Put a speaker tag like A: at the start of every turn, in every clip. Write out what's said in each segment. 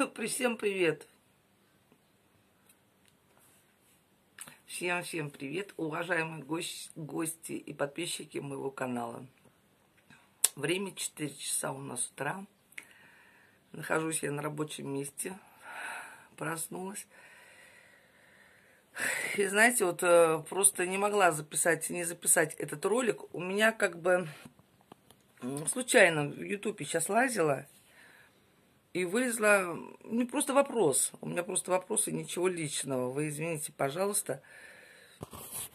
A: При всем привет. Всем-всем привет, уважаемые гость, гости и подписчики моего канала. Время 4 часа у нас утра. Нахожусь я на рабочем месте. Проснулась. И знаете, вот э, просто не могла записать, не записать этот ролик. У меня как бы случайно в Ютубе сейчас лазила – и вылезла... Не просто вопрос. У меня просто вопросы ничего личного. Вы извините, пожалуйста.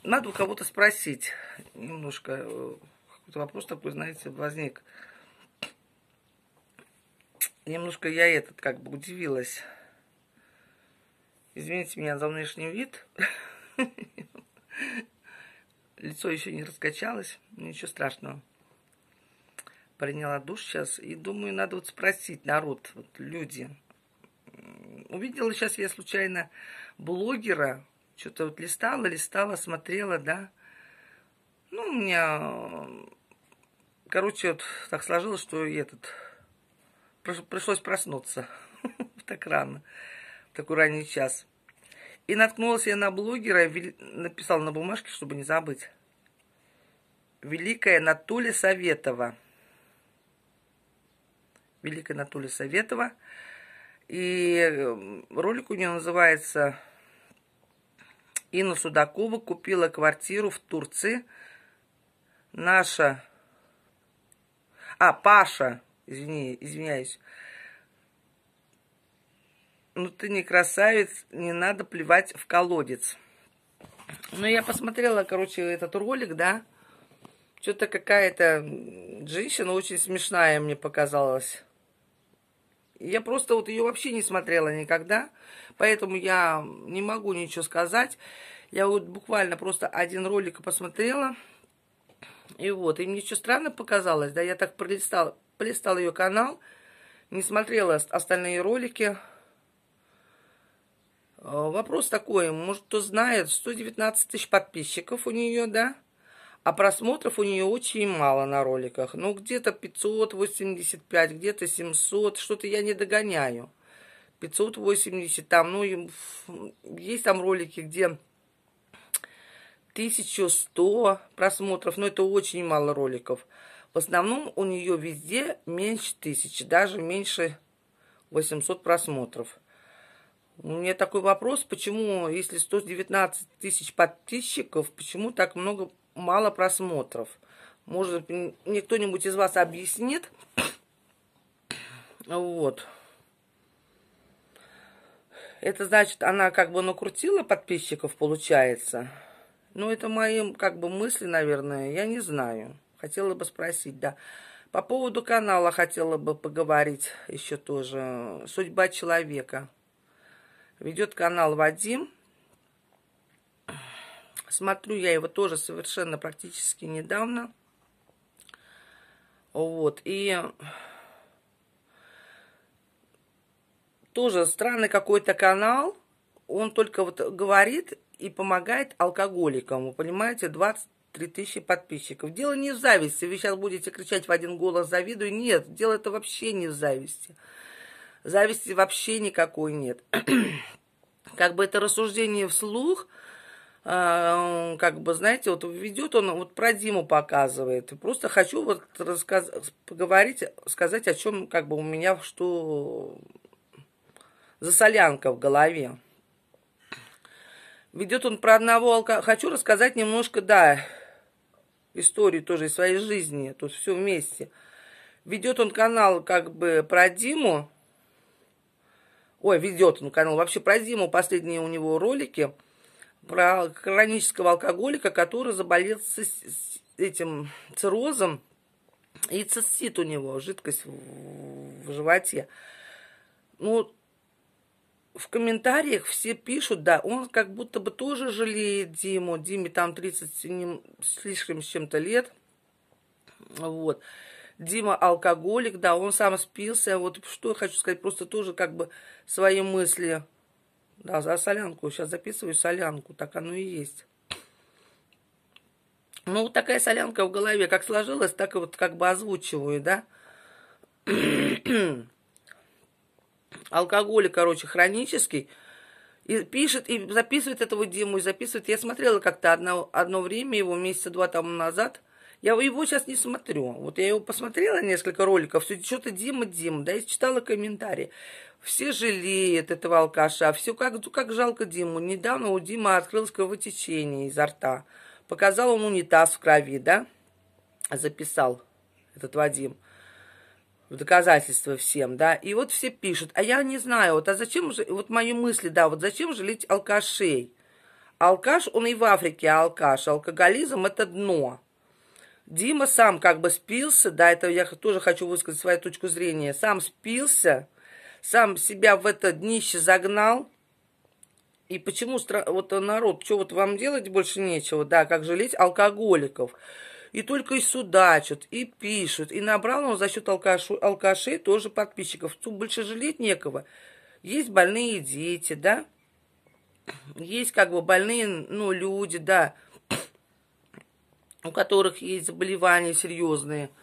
A: Надо у кого-то спросить. Немножко э, какой-то вопрос такой, знаете, возник. Немножко я этот как бы удивилась. Извините меня за внешний вид. Лицо еще не раскачалось. Ничего страшного приняла душ сейчас, и думаю, надо вот спросить народ, вот люди. Увидела сейчас я случайно блогера, что-то вот листала, листала, смотрела, да. Ну, у меня, короче, вот так сложилось, что этот, пришлось проснуться так рано, в такой ранний час. И наткнулась я на блогера, написала на бумажке, чтобы не забыть. Великая Натуля Советова – Великая Анатолия Советова. И эм, ролик у нее называется «Инна Судакова купила квартиру в Турции. Наша...» А, Паша, извини, извиняюсь. Ну, ты не красавец, не надо плевать в колодец. Ну, я посмотрела, короче, этот ролик, да. Что-то какая-то женщина очень смешная мне показалась. Я просто вот ее вообще не смотрела никогда, поэтому я не могу ничего сказать. Я вот буквально просто один ролик посмотрела, и вот, и мне что странно показалось, да, я так пролистала, пролистала ее канал, не смотрела остальные ролики. А, вопрос такой, может, кто знает, 119 тысяч подписчиков у нее, да, а просмотров у нее очень мало на роликах. Ну, где-то 585, где-то 700, что-то я не догоняю. 580 там, ну, есть там ролики, где 1100 просмотров, но это очень мало роликов. В основном у нее везде меньше тысячи, даже меньше 800 просмотров. У меня такой вопрос, почему, если 119 тысяч подписчиков, почему так много мало просмотров. Может, мне кто-нибудь из вас объяснит. Вот. Это значит, она как бы накрутила подписчиков, получается. Ну, это мои, как бы, мысли, наверное, я не знаю. Хотела бы спросить, да. По поводу канала хотела бы поговорить еще тоже. Судьба человека. Ведет канал Вадим. Смотрю я его тоже совершенно практически недавно. Вот, и тоже странный какой-то канал. Он только вот говорит и помогает алкоголикам. Вы понимаете, 23 тысячи подписчиков. Дело не в зависти. Вы сейчас будете кричать в один голос «завидую». Нет, дело это вообще не в зависти. Зависти вообще никакой нет. как бы это рассуждение вслух – Э, как бы, знаете, вот ведет он, вот про Диму показывает. Просто хочу вот рассказ... поговорить, сказать, о чем как бы у меня что за солянка в голове. Ведет он про одного алкоголя. Хочу рассказать немножко, да, историю тоже из своей жизни, тут все вместе. Ведет он канал как бы про Диму. Ой, ведет он канал вообще про Диму, последние у него ролики – про хронического алкоголика, который заболел с, этим циррозом, и цистит у него, жидкость в, в животе. Ну, в комментариях все пишут, да, он как будто бы тоже жалеет Диму. Диме там 30 слишком с чем-то лет. Вот. Дима алкоголик, да, он сам спился. Вот что я хочу сказать, просто тоже как бы свои мысли да, за солянку. Сейчас записываю солянку. Так оно и есть. Ну, вот такая солянка в голове. Как сложилась, так и вот как бы озвучиваю, да. Алкоголь, короче, хронический. И пишет, и записывает этого Диму, и записывает. Я смотрела как-то одно, одно время его, месяца два тому назад. Я его сейчас не смотрю. Вот я его посмотрела несколько роликов, все что-то Дима, Дима, да, и читала комментарии. Все жалеют этого алкаша. Все как, как жалко Диму. Недавно у Димы открылось кровотечение изо рта. Показал он унитаз в крови, да? Записал этот Вадим в доказательство всем, да, и вот все пишут, а я не знаю, вот, а зачем же, вот мои мысли, да, вот зачем жалеть алкашей? Алкаш, он и в Африке алкаш, алкоголизм – это дно. Дима сам как бы спился, да, это я тоже хочу высказать свою точку зрения, сам спился, сам себя в это днище загнал. И почему вот народ, что вот вам делать больше нечего, да, как жалеть алкоголиков. И только и судачат, и пишут. И набрал он за счет алкашу, алкашей тоже подписчиков. Тут больше жалеть некого. Есть больные дети, да. Есть как бы больные, ну, люди, да, у которых есть заболевания серьезные –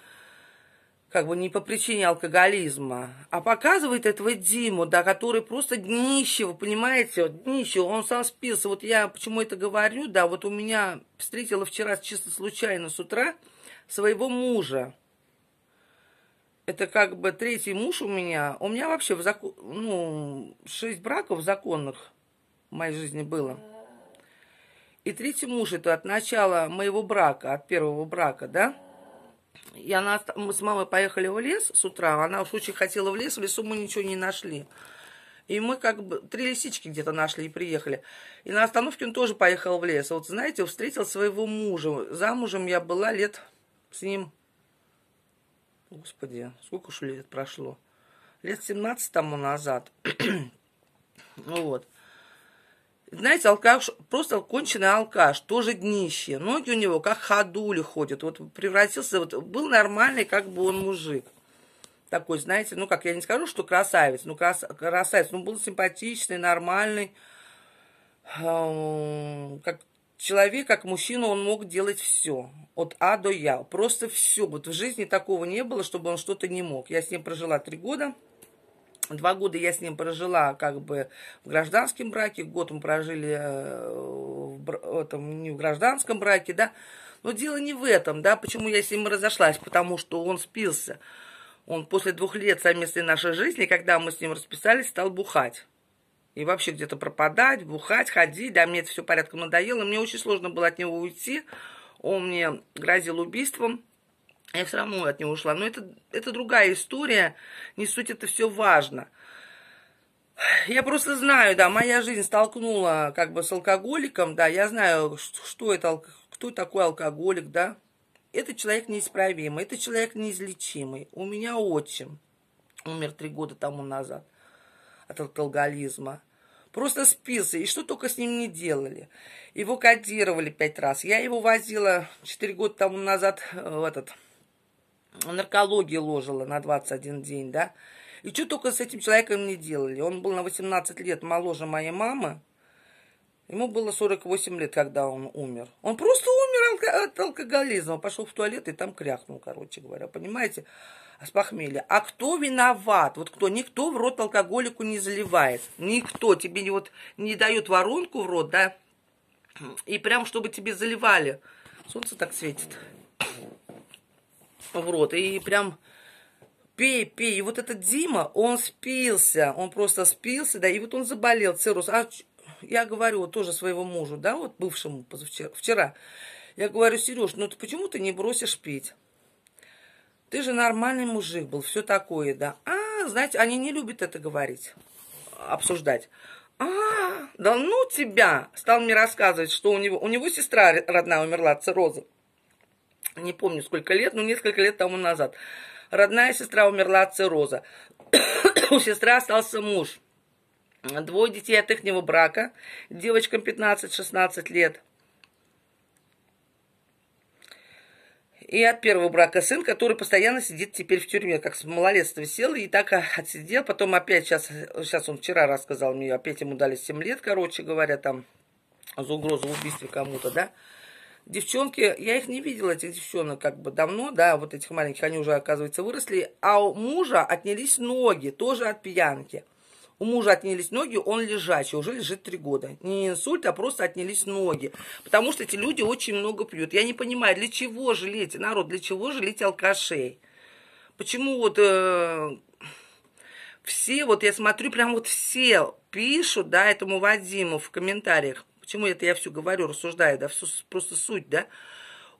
A: как бы не по причине алкоголизма, а показывает этого Диму, да, который просто днищего, понимаете, вот днищего, он сам спился. Вот я почему это говорю, да, вот у меня встретила вчера чисто случайно с утра своего мужа. Это как бы третий муж у меня. У меня вообще в закон, ну, шесть браков законных в моей жизни было. И третий муж это от начала моего брака, от первого брака, да? И она, мы с мамой поехали в лес с утра, она уж очень хотела в лес, в лесу мы ничего не нашли. И мы как бы три лисички где-то нашли и приехали. И на остановке он тоже поехал в лес. Вот знаете, встретил своего мужа. Замужем я была лет с ним... Господи, сколько же лет прошло? Лет 17 тому назад. ну вот. Знаете, алкаш, просто конченый алкаш, тоже днище. Ноги у него как ходули ходят. Вот превратился, вот был нормальный, как бы он мужик. Такой, знаете, ну как, я не скажу, что красавец, ну крас, красавец, ну был симпатичный, нормальный. Как человек, как мужчина, он мог делать все. От А до Я. Просто все. Вот в жизни такого не было, чтобы он что-то не мог. Я с ним прожила три года два года я с ним прожила как бы в гражданском браке, год мы прожили э, в, этом, не в гражданском браке, да. Но дело не в этом, да, почему я с ним разошлась, потому что он спился. Он после двух лет совместной нашей жизни, когда мы с ним расписались, стал бухать. И вообще где-то пропадать, бухать, ходить. Да, мне это все порядком надоело. Мне очень сложно было от него уйти. Он мне грозил убийством. А я все равно от него ушла. Но это, это другая история. Не суть, это все важно. Я просто знаю, да, моя жизнь столкнула как бы с алкоголиком, да, я знаю, что это, кто такой алкоголик, да. Это человек неисправимый, это человек неизлечимый. У меня отчим умер три года тому назад от алкоголизма. Просто спился, и что только с ним не делали. Его кодировали пять раз. Я его возила четыре года тому назад э, в этот наркологии ложила на 21 день, да. И что только с этим человеком не делали. Он был на 18 лет моложе моей мамы. Ему было 48 лет, когда он умер. Он просто умер от алкоголизма. Пошел в туалет и там кряхнул, короче говоря. Понимаете? С похмелья. А кто виноват? Вот кто? Никто в рот алкоголику не заливает. Никто. Тебе не, вот, не дают воронку в рот, да? И прям, чтобы тебе заливали. Солнце так светит в рот и прям пей, пей. И вот этот Дима, он спился, он просто спился, да, и вот он заболел, цирроз. А я говорю тоже своего мужу, да, вот бывшему позавчера, вчера, я говорю, Сереж, ну ты почему ты не бросишь пить? Ты же нормальный мужик был, все такое, да. А, знаете, они не любят это говорить, обсуждать. А, да ну тебя! Стал мне рассказывать, что у него, у него сестра родная умерла от цирроза не помню сколько лет, но несколько лет тому назад. Родная сестра умерла от цирроза. У сестры остался муж. Двое детей от ихнего брака, девочкам 15-16 лет. И от первого брака сын, который постоянно сидит теперь в тюрьме, как с малолетства сел и так а, отсидел. Потом опять, сейчас, сейчас он вчера рассказал мне, опять ему дали 7 лет, короче говоря, там, за угрозу убийства кому-то, да девчонки, я их не видела, этих девчонок, как бы давно, да, вот этих маленьких, они уже, оказывается, выросли, а у мужа отнялись ноги, тоже от пьянки. У мужа отнялись ноги, он лежачий, уже лежит три года. Не инсульт, а просто отнялись ноги. Потому что эти люди очень много пьют. Я не понимаю, для чего жалеть, народ, для чего жалеть алкашей? Почему вот э, все, вот я смотрю, прям вот все пишут, да, этому Вадиму в комментариях, Почему это я все говорю, рассуждаю, да, все, просто суть, да.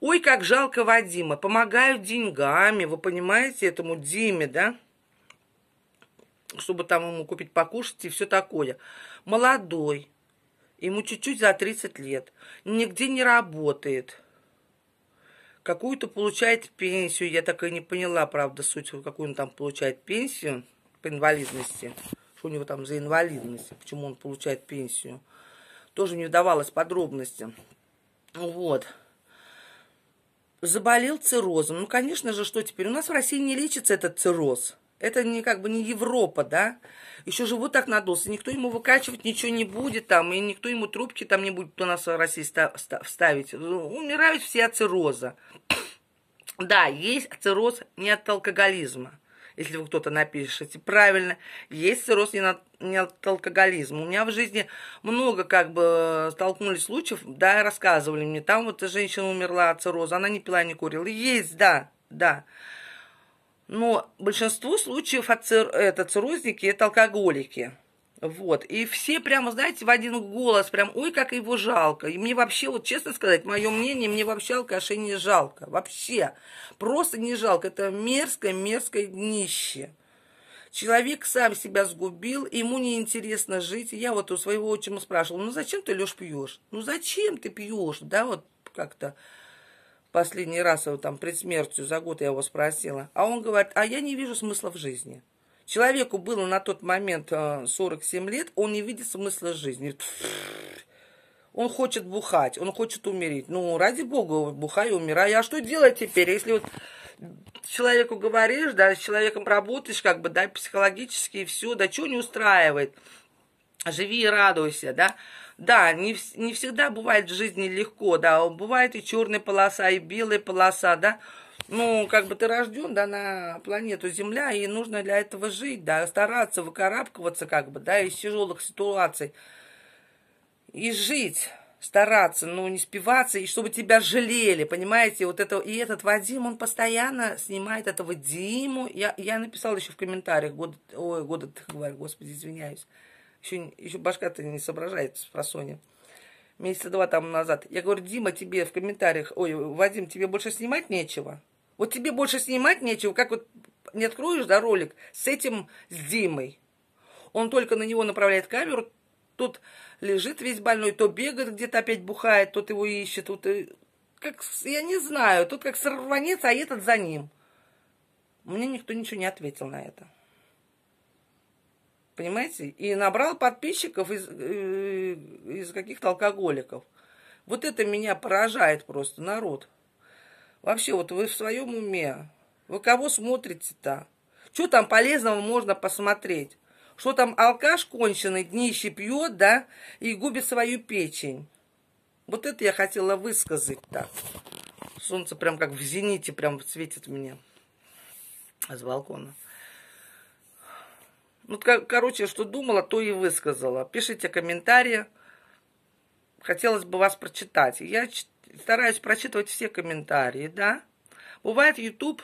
A: Ой, как жалко Вадима, помогают деньгами, вы понимаете, этому Диме, да, чтобы там ему купить покушать и все такое. Молодой, ему чуть-чуть за 30 лет, нигде не работает, какую-то получает пенсию, я так и не поняла, правда, суть, какую он там получает пенсию по инвалидности, что у него там за инвалидность, почему он получает пенсию тоже не вдавалась подробности. Вот. Заболел циррозом. Ну, конечно же, что теперь? У нас в России не лечится этот цирроз. Это не как бы не Европа, да? Еще живут так надулся. Никто ему выкачивать ничего не будет там, и никто ему трубки там не будет у нас в России вставить. Умирают все от цирроза. Да, есть цирроз не от алкоголизма если вы кто-то напишете правильно, есть цирроз не, на, не от алкоголизма. У меня в жизни много как бы э, столкнулись случаев, да, рассказывали мне, там вот женщина умерла от цирроза, она не пила, не курила. Есть, да, да. Но большинство случаев от цир... Э, это циррозники, это алкоголики. Вот. И все прямо, знаете, в один голос, прям, ой, как его жалко. И мне вообще, вот честно сказать, мое мнение, мне вообще алкашей не жалко. Вообще. Просто не жалко. Это мерзкое, мерзкое днище. Человек сам себя сгубил, ему неинтересно жить. я вот у своего отчима спрашивала, ну зачем ты, Леш, пьешь? Ну зачем ты пьешь? Да, вот как-то последний раз его там перед смертью за год я его спросила. А он говорит, а я не вижу смысла в жизни. Человеку было на тот момент 47 э, лет, он не видит смысла жизни. Он хочет бухать, он хочет умереть. Ну, ради бога, бухай, умирай. А что делать теперь, если вот человеку говоришь, да, с человеком работаешь, как бы, да, психологически и все, да, что не устраивает? Живи и радуйся, да. Да, не, не всегда бывает в жизни легко, да, бывает и черная полоса, и белая полоса, да, ну, как бы ты рожден, да, на планету Земля, и нужно для этого жить, да, стараться выкарабкиваться, как бы, да, из тяжелых ситуаций. И жить, стараться, но ну, не спиваться, и чтобы тебя жалели, понимаете, вот это, и этот Вадим, он постоянно снимает этого Диму, я, я написала еще в комментариях, год, ой, года, ты говорю, господи, извиняюсь, еще, еще башка-то не соображает про Соня месяца два там назад. Я говорю, Дима, тебе в комментариях, ой, Вадим, тебе больше снимать нечего? Вот тебе больше снимать нечего, как вот не откроешь, да, ролик с этим, с Димой. Он только на него направляет камеру, тут лежит весь больной, то бегает где-то опять бухает, тот его ищет, вот, э, как, я не знаю, тут как сорванец, а этот за ним. Мне никто ничего не ответил на это. Понимаете? И набрал подписчиков из, э, из каких-то алкоголиков. Вот это меня поражает просто, народ. Вообще, вот вы в своем уме, вы кого смотрите-то? Что там полезного можно посмотреть? Что там алкаш конченый, днище пьет, да, и губит свою печень? Вот это я хотела высказать так. Солнце прям как в зените прям светит мне с балкона. Ну, короче, что думала, то и высказала. Пишите комментарии. Хотелось бы вас прочитать. Я читаю стараюсь прочитывать все комментарии, да. Бывает YouTube,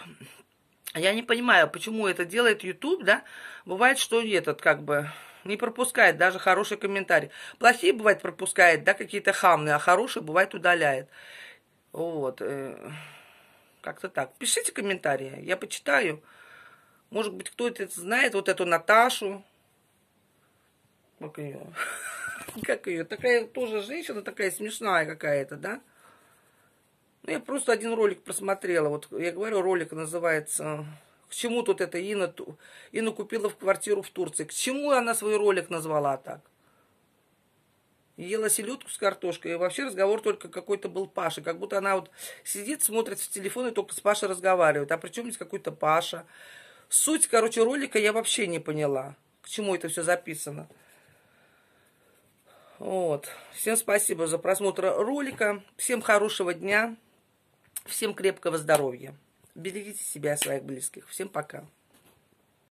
A: я не понимаю, почему это делает YouTube, да. Бывает, что этот как бы не пропускает даже хороший комментарий. Плохие бывает пропускает, да, какие-то хамные, а хорошие бывает удаляет. Вот. Э, как-то так. Пишите комментарии, я почитаю. Может быть, кто-то знает вот эту Наташу. Как ее? Как ее? Такая тоже женщина, такая смешная какая-то, да? Ну, я просто один ролик просмотрела. Вот я говорю, ролик называется «К чему тут эта Инна, Инна купила в квартиру в Турции?» К чему она свой ролик назвала так? ела селедку с картошкой, и вообще разговор только какой-то был Паша, как будто она вот сидит, смотрит в телефон и только с Пашей разговаривает, а причем здесь какой-то Паша. Суть, короче, ролика я вообще не поняла, к чему это все записано. Вот. Всем спасибо за просмотр ролика, всем хорошего дня. Всем крепкого здоровья. Берегите себя и своих близких. Всем пока.